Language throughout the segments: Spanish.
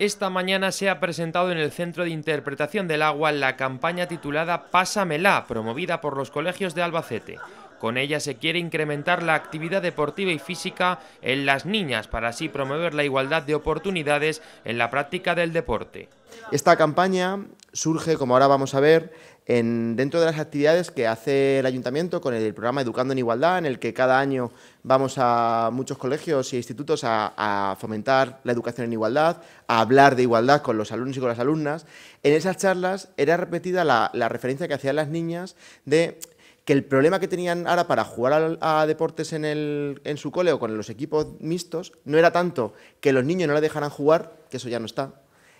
Esta mañana se ha presentado en el Centro de Interpretación del Agua la campaña titulada Pásamela, promovida por los colegios de Albacete. Con ella se quiere incrementar la actividad deportiva y física en las niñas para así promover la igualdad de oportunidades en la práctica del deporte. Esta campaña surge, como ahora vamos a ver, dentro de las actividades que hace el ayuntamiento con el programa Educando en Igualdad, en el que cada año vamos a muchos colegios e institutos a, fomentar la educación en igualdad, a hablar de igualdad con los alumnos y con las alumnas. En esas charlas era repetida la, referencia que hacían las niñas de que el problema que tenían ahora para jugar a, deportes en, en su cole o con los equipos mixtos no era tanto que los niños no la dejaran jugar, que eso ya no está,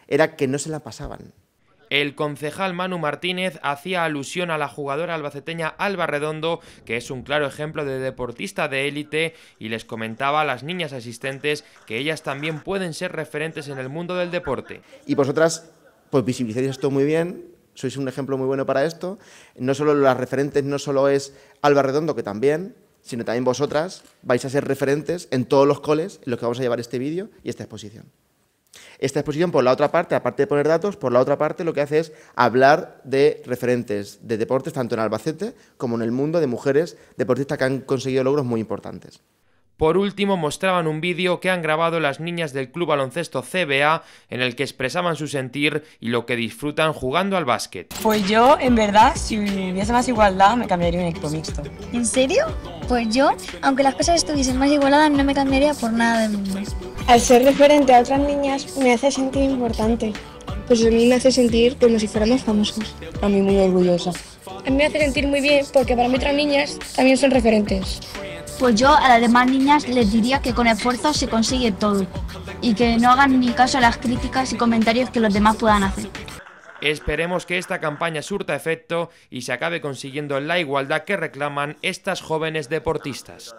era que no se la pasaban. El concejal Manu Martínez hacía alusión a la jugadora albaceteña Alba Redondo, que es un claro ejemplo de deportista de élite, y les comentaba a las niñas asistentes que ellas también pueden ser referentes en el mundo del deporte. Y vosotras, pues visibilizáis esto muy bien, sois un ejemplo muy bueno para esto. No solo las referentes, no solo es Alba Redondo, que también, sino también vosotras vais a ser referentes en todos los coles en los que vamos a llevar este vídeo y esta exposición. Esta exposición, por la otra parte, aparte de poner datos, por la otra parte lo que hace es hablar de referentes de deportes, tanto en Albacete como en el mundo, de mujeres deportistas que han conseguido logros muy importantes. Por último, mostraban un vídeo que han grabado las niñas del Club Baloncesto CBA en el que expresaban su sentir y lo que disfrutan jugando al básquet. Pues yo, en verdad, si hubiese más igualdad, me cambiaría un equipo mixto. ¿En serio? Pues yo, aunque las cosas estuviesen más igualadas, no me cambiaría por nada del mundo. Al ser referente a otras niñas, me hace sentir importante. Pues a mí me hace sentir como si fuéramos famosos. A mí muy orgullosa. A mí me hace sentir muy bien porque para mí otras niñas también son referentes. Pues yo a las demás niñas les diría que con esfuerzo se consigue todo y que no hagan ni caso a las críticas y comentarios que los demás puedan hacer. Esperemos que esta campaña surta efecto y se acabe consiguiendo la igualdad que reclaman estas jóvenes deportistas.